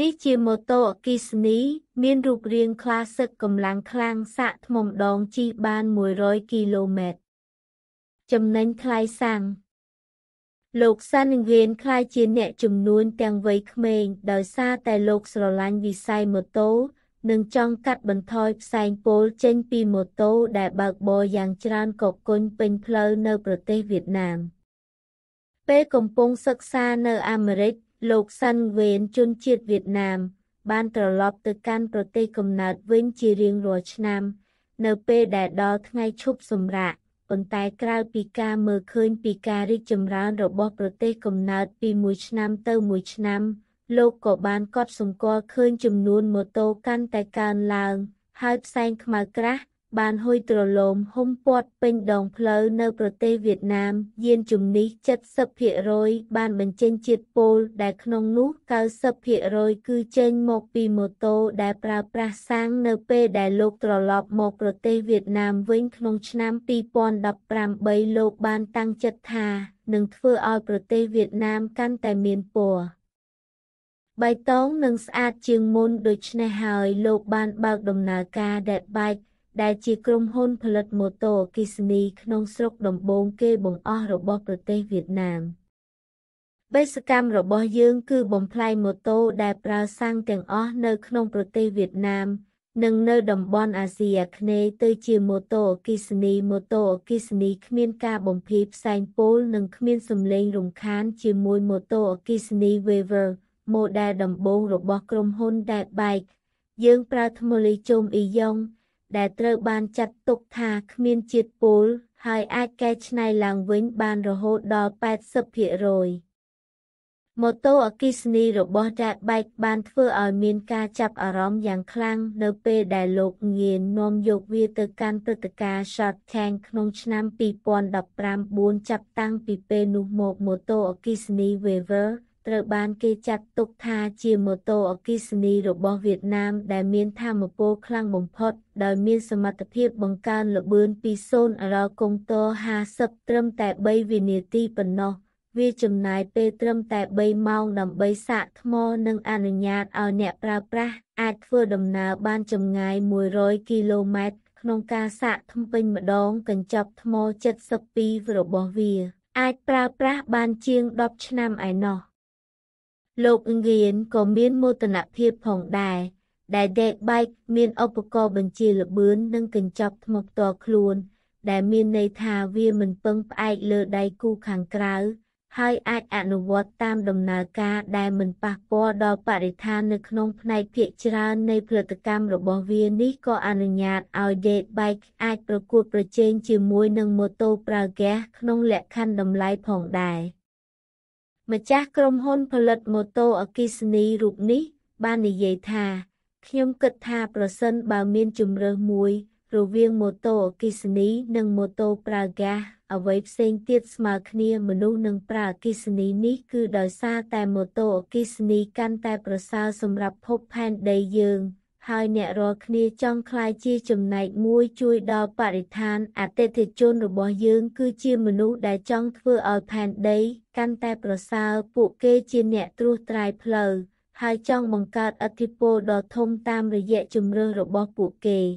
នេះជាម៉ូតូអគ្គិសនីមានរូបរាងក្លាសិកកម្លាំងខ្លាំងសាក់ថ្មដងជិះបាន100គីឡូម៉ែត្រចំណេញថ្លៃសាំងលោកសានង្វៀនខ្លាយជាអ្នកចំនួនទាំងវ័យក្មេងដោយសារតែលោកស្រឡាញ់វិស័យម៉ូតូនិងចង់កាត់បន្ថយផ្សែងពុលចេញពីម៉ូតូដែលបើកបរយ៉ាងច្រើនកកុញពេញផ្លូវនៅ ប្រទេសវៀតណាមពេលកំពុងសិក្សានៅអាមេរិកលោកសាន់វេនជនជាតិវៀតណាមបានត្រឡប់ទៅកាន់ប្រទេសកំណើតវិញជារៀងរាល់ឆ្នាំនៅពេលដែលដល់ថ្ងៃឈប់សម្រាកប៉ុន្តែក្រៅពីការមើលឃើញពីការរីកចម្រើនរបស់ប្រទេសកំណើតពីមួយឆ្នាំទៅមួយឆ្នាំលោកក៏បានកត់សម្គាល់ឃើញចំនួនម៉ូតូកាន់តែកើនឡើងហើយផ្សែងខ្មៅក្រាស់បានហួយទ្រលំហុំព័ទ្ធពេញដងផ្លូវនៅ ប្រទេសវៀតណាម យានជំនិះ70%បាន បញ្ចេញជាតិពុលដែលក្នុងនោះ90%គឺចេញមកពីម៉ូតូដែលប្រើប្រាស់សាំងនៅពេលដែលលោក ត្រឡប់មក ប្រទេសវៀតណាមវិញក្នុងឆ្នាំ2018លោកបានតាំងចិត្តថានឹងធ្វើឲ្យ ប្រទេសវៀតណាមកាន់តែមានពណ៌បៃតងនិងស្អាតជាងមុនដូច្នេះហើយលោក បាន បើកដំណើរការ Dead Bike ដែលជាក្រុមហ៊ុន ផលិតម៉ូតូអគ្គិសនី ក្នុងស្រុក ដំបូងគេបង្អស់របស់ប្រទេសវៀតណាមបេសកម្មរបស់ យើង គឺ បំផ្លាញម៉ូតូដែលប្រើសាំងទាំងអស់នៅក្នុងប្រទេសវៀតណាម និង នៅតំបន់អាស៊ីអាគ្នេយ៍ទៅ ជាម៉ូតូអគ្គិសនីម៉ូតូអគ្គិសនីគ្មានការបំភាយផ្សែងពុលនិងគ្មានសំឡេងរំខានជាមួយម៉ូតូអគ្គិសនី Waver ម៉ូដែលដំបូងរបស់ ក្រុមហ៊ុន Dead Bike យើង ប្រើថ្មលីជុំអ៊ីយ៉ុងដែលត្រូវបានចាត់ទុកថាគ្មានជាតិពុលហើយ អាចកែច្នៃឡើងវិញបានរហូតដល់80%ម៉ូតូអគ្គិសនីរបស់ Ratback បានធ្វើឲ្យមានការចាប់អារម្មណ៍យ៉ាងខ្លាំងនៅពេលដែលលោកងៀននាំយកវាទៅកាន់ព្រឹត្តិការណ៍ Shark Tank ក្នុងឆ្នាំ2015ចាប់តាំងពីពេលនោះមកម៉ូតូអគ្គិសនី Waver ត្រូវបានគេចាត់ទុកថាជាម៉ូតូអគ្គិសនីរបស់វៀតណាមដែលមានធមពលខ្លាំងបំផុតដោយមានសមត្ថភាពបង្កើនល្បឿនពី0ដល់គង់ទ50ត្រឹមតែ3វិនាទីប៉ុណ្ណោះវាចំណាយពេលត្រឹមតែ3ម៉ោងដើម្បីសាកថ្មនិងអនុញ្ញាតឲ្យអ្នកប្រើប្រាស់អាចធ្វើដំណើរបានចម្ងាយ100គីឡូម៉ែត្រក្នុងការសាកថ្មពេញម្ដងកញ្ចប់ថ្ម72របស់វា អាចប្រើប្រាស់បានជាង10ឆ្នាំឯណោះ។លោកងៀនក៏មានមោទនភាពផងដែរដែលដេកបែកមានឧបករណ៍បញ្ជាល្បឿននិងកញ្ចប់ថ្មផ្ទាល់ខ្លួន ដែលមានន័យថាវាមិនពឹងផ្អែកលើដៃគូខាងក្រៅហើយអាចអនុវត្តតាមដំណើរការដែលមិនប៉ះពាល់ដល់បរិស្ថាននៅក្នុង ផ្នែកភាគច្រើននៃផលិតកម្មរបស់វានេះក៏អនុញ្ញាតឲ្យ Date Bike អាចប្រកួតប្រជែងជាមួយនឹងម៉ូតូប្រើហ្គាសក្នុងលក្ខខណ្ឌតម្លៃផងដែរ។ម្ចាស់ក្រុមហ៊ុនផលិតម៉ូតូអគ្គិសនីរូបនេះ បាននិយាយថា ខ្ញុំគិតថាប្រសិនបើមានជំរើសមួយ រវាងម៉ូតូអគ្គិសនីនិងម៉ូតូប្រើហ្គាសអ្វីផ្សេងទៀតស្មើគ្នាមនុស្សនឹងប្រើអគ្គិសនីនេះគឺដោយសារតែម៉ូតូអគ្គិសនីកាន់តែប្រសើរសម្រាប់ភពផែនដីយើងហើយអ្នករាល់គ្នាចង់ក្លាយជាចំណែក មួយជួយ ដល់បរិស្ថានអតិថិជនរបស់យើង គឺជាមនុស្សដែលចង់ធ្វើឲ្យផែនដី កាន់តែប្រសើរពួកគេជាអ្នកត្រួសត្រាយផ្លូវហើយចង់បង្កើតអធិពលដ៏ធំតាម រយៈជំរឿនរបស់ពួកគេ។